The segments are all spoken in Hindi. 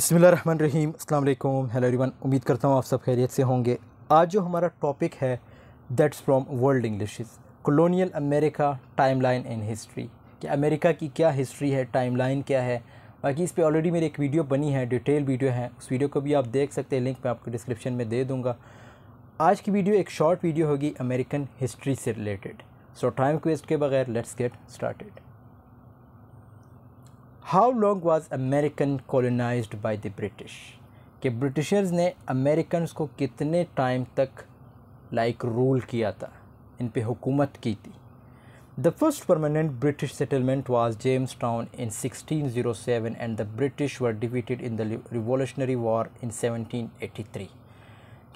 बसमिल रहीम अस्सलाम वालेकुम हेलो एवरीवन उम्मीद करता हूँ आप सब खैरियत से होंगे आज जो हमारा टॉपिक है that's from world English colonial America timeline in history कि अमेरिका की क्या हिस्ट्री है टाइमलाइन क्या है बाकी इस पर ऑलरेडी मेरी एक वीडियो बनी है डिटेल वीडियो है उस वीडियो को भी आप देख सकते हैं लिंक मैं आपको डिस्क्रिप्शन में दे दूँगा आज की वीडियो एक शॉर्ट वीडियो होगी अमेरिकन हिस्ट्री से रिलेटेड सो टाइम वेस्ट के बगैर let's get started how long was American colonized by the British कि ब्रिटिशर्स ने अमेरिकन को कितने टाइम तक लाइक like, रूल किया था इन पर हुकूमत की थी the first permanent British settlement was Jamestown in 1607 and the British were defeated in the revolutionary war in 1783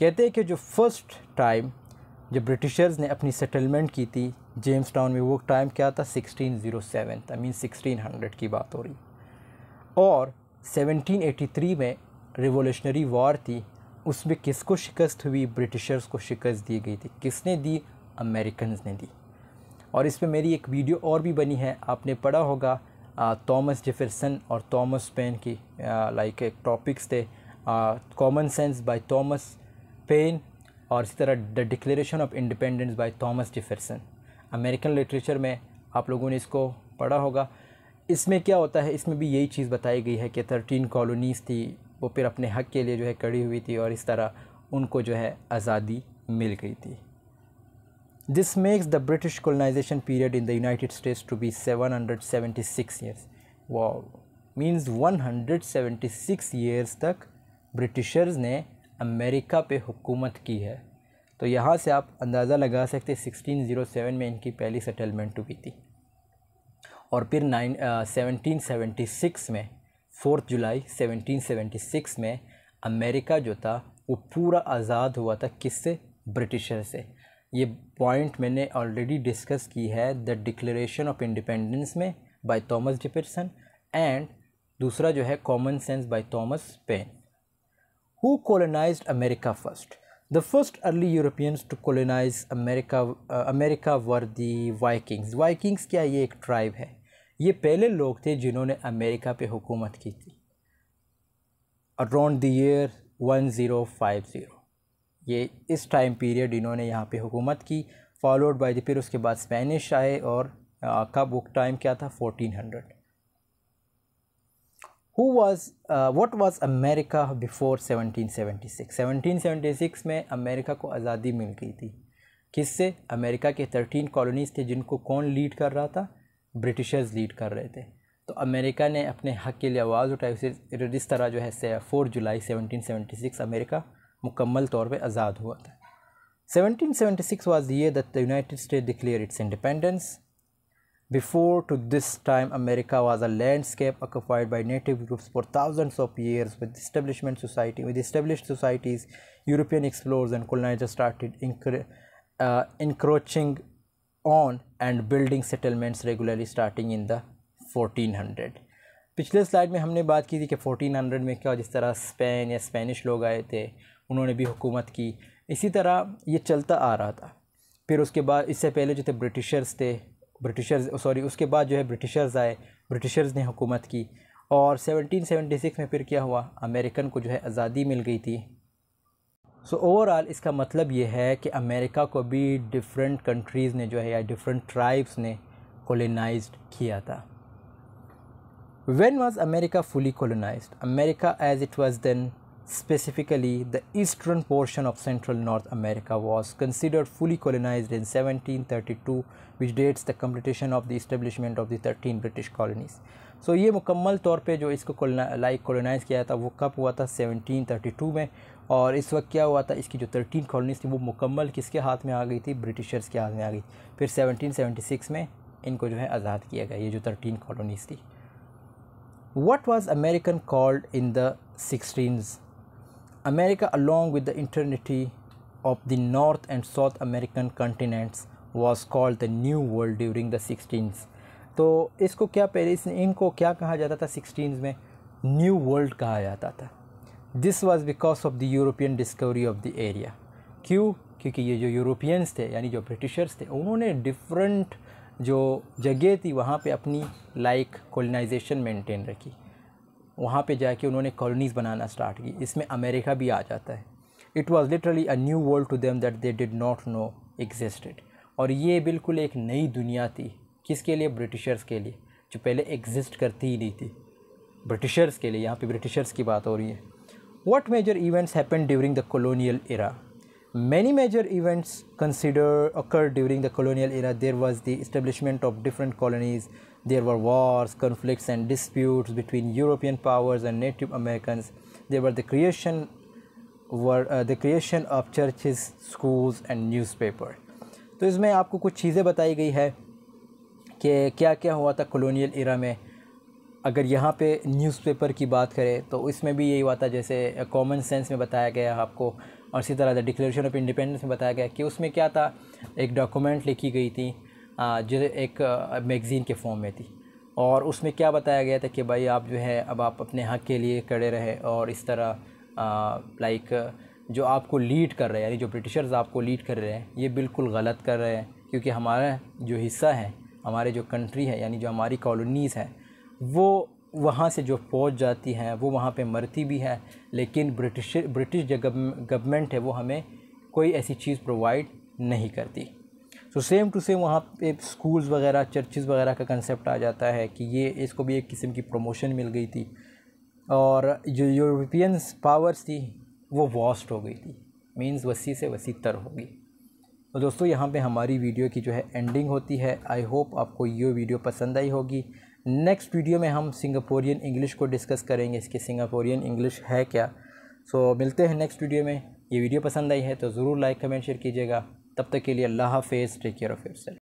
कहते हैं कि जो फर्स्ट टाइम जब ब्रिटिशर्स ने अपनी सेटलमेंट की थी जेम्स टाउन में वो टाइम क्या था 1607 आई मीन 1600 की बात हो रही और 1783 में रिवोल्यूशनरी वॉर थी उसमें किसको शिकस्त हुई ब्रिटिशर्स को शिकस्त दी गई थी किसने दी अमेरिकन ने दी और इसमें मेरी एक वीडियो और भी बनी है आपने पढ़ा होगा थॉमस जेफरसन और थॉमस पेन की लाइक एक टॉपिक्स थे Common Sense by Thomas Paine और इसी तरह the Declaration of Independence by Thomas Jefferson American literature में आप लोगों ने इसको पढ़ा होगा इसमें क्या होता है इसमें भी यही चीज़ बताई गई है कि थर्टीन कॉलोनीज़ थी वो फिर अपने हक के लिए जो है कड़ी हुई थी और इस तरह उनको जो है आज़ादी मिल गई थी this makes the British colonization period in the United States to be 776 one hundred means 176 years तक ब्रिटिशर्स ने अमेरिका पे हुकूमत की है तो यहाँ से आप अंदाज़ा लगा सकते 1607 में इनकी पहली सेटलमेंट हुई थी और फिर नाइन सेवनटीन सेवेंटी सिक्स में fourth July seventeen seventy six में अमेरिका जो था वो पूरा आज़ाद हुआ था किससे ब्रिटिशर से ये पॉइंट मैंने ऑलरेडी डिस्कस की है द डिक्लेरेशन ऑफ इंडिपेंडेंस में बाय थॉमस डिपरसन एंड दूसरा जो है Common Sense by Thomas Paine who colonized America first? The first early Europeans to colonize America uh, America were the Vikings. Vikings kya ye ek tribe hai ye pehle log the jinhone america pe hukumat ki thi around the year 1050 ye is time period inhone yahan pe hukumat ki followed by the phir uske baad spanish aaye aur uh, kab वो time kya tha 1400 who was uh, seventeen was America seventeen 1776 1776 में अमेरिका को आज़ादी मिल गई थी किससे अमेरिका के 13 कॉलोनीज थे जिनको कौन लीड कर रहा था ब्रिटिशर्स लीड कर रहे थे तो अमेरिका ने अपने हक के लिए आवाज़ उठाई उसे इस तरह जो है से फोर जुलाई 1776 अमेरिका मुकम्मल तौर पे आज़ाद हुआ था 1776 was six was the United State declare its independence Before to this time, America was a landscape occupied by native groups for thousands of years. With establishment society, with established societies, European explorers and colonizers started encro uh, encroaching on and building settlements regularly starting in the 1400. पिछले स्लाइड में हमने बात की थी कि 1400 में क्या जिस तरह स्पेन या स्पेनिश लोग आए थे उन्होंने भी हुकूमत की इसी तरह ये चलता आ रहा था फिर उसके बाद इससे पहले जो थे ब्रिटिशर्स थे ब्रिटिशर्स सॉरी उसके बाद जो है ब्रिटिशर्स आए ब्रिटिशर्स ने हुकूमत की और 1776 में फिर क्या हुआ अमेरिकन को जो है आज़ादी मिल गई थी सो so, ओवरऑल इसका मतलब ये है कि अमेरिका को भी डिफरेंट कंट्रीज़ ने जो है या डिफरेंट ट्राइब्स ने कोलोनाइज किया था when was America fully colonize America as it was then Specifically, the eastern portion of central North America was considered fully colonized in 1732, which dates the completion of the establishment of the 13 British colonies. so, ye mukammal taur pe jo isko like colonize kiya tha wo kab hua tha 1732 mein aur is waqt kya hua tha iski jo 13 colonies thi wo mukammal kiske haath mein aa gayi thi britishers ke haath mein aa gayi fir 1776 mein inko jo hai azad kiya gaya ye jo 13 colonies thi what was american called in the sixteens America along with the eternity of the North and South American continents was called the New World during the sixteens तो इसको क्या पेरिस इनको क्या कहा जाता था सिक्सटीन्स में न्यू वर्ल्ड कहा जाता था this was because of the European discovery of the area क्यों क्योंकि ये जो यूरोपियंस थे यानी जो ब्रिटिशर्स थे उन्होंने डिफरेंट जो जगह थी वहाँ पे अपनी लाइक कोलोनाइजेशन मेंटेन रखी वहाँ पे जाके उन्होंने कॉलोनीज़ बनाना स्टार्ट की इसमें अमेरिका भी आ जाता है it was literally a new world to them that they did not know existed और ये बिल्कुल एक नई दुनिया थी किसके लिए ब्रिटिशर्स के लिए जो पहले एग्जिस्ट करती ही नहीं थी ब्रिटिशर्स के लिए यहाँ पे ब्रिटिशर्स की बात हो रही है what major events happen during the colonial era Many major events consider occurred during the colonial era. There was the establishment of different colonies. There were wars, conflicts and disputes between European powers and Native Americans. There were the creation were uh, the creation of churches, schools and newspaper. तो इसमें आपको कुछ चीज़ें बताई गई है कि क्या क्या हुआ था कॉलोनियल इरा में अगर यहाँ पे न्यूज़पेपर की बात करें तो इसमें भी यही हुआ था जैसे कॉमन सेंस में बताया गया आपको और इसी तरह द डिक्लेरेशन ऑफ इंडिपेंडेंस में बताया गया कि उसमें क्या था एक डॉक्यूमेंट लिखी गई थी जो एक मैगज़ीन के फॉर्म में थी और उसमें क्या बताया गया था कि भाई आप जो है अब आप अपने हक़ के लिए खड़े रहे और इस तरह लाइक जो आपको लीड कर रहे हैं यानी जो ब्रिटिशर्स आपको लीड कर रहे हैं ये बिल्कुल गलत कर रहे हैं क्योंकि हमारा जो हिस्सा है हमारे जो कंट्री है यानी जो हमारी कॉलोनीज़ हैं वो वहाँ से जो फ़ौज जाती है वो वहाँ पे मरती भी है लेकिन ब्रिटिश ब्रिटिश जो गवर्नमेंट है वो हमें कोई ऐसी चीज़ प्रोवाइड नहीं करती सो सेम टू सेम वहाँ पे स्कूल्स वगैरह चर्चेज़ वगैरह का कंसेप्ट आ जाता है कि ये इसको भी एक किस्म की प्रमोशन मिल गई थी और जो यूरोपियन पावर्स थी वो वॉस्ट हो गई थी मीन्स वसी से वसी तर होगी तो दोस्तों यहाँ पे हमारी वीडियो की जो है एंडिंग होती है आई होप आपको ये वीडियो पसंद आई होगी नेक्स्ट वीडियो में हम सिंगापोरियन इंग्लिश को डिस्कस करेंगे इसके सिंगापोरियन इंग्लिश है क्या सो so, मिलते हैं नेक्स्ट वीडियो में ये वीडियो पसंद आई है तो ज़रूर लाइक कमेंट शेयर कीजिएगा तब तक के लिए अल्लाह हाफिज़ टेक केयर ऑफ़ योरसेल्फ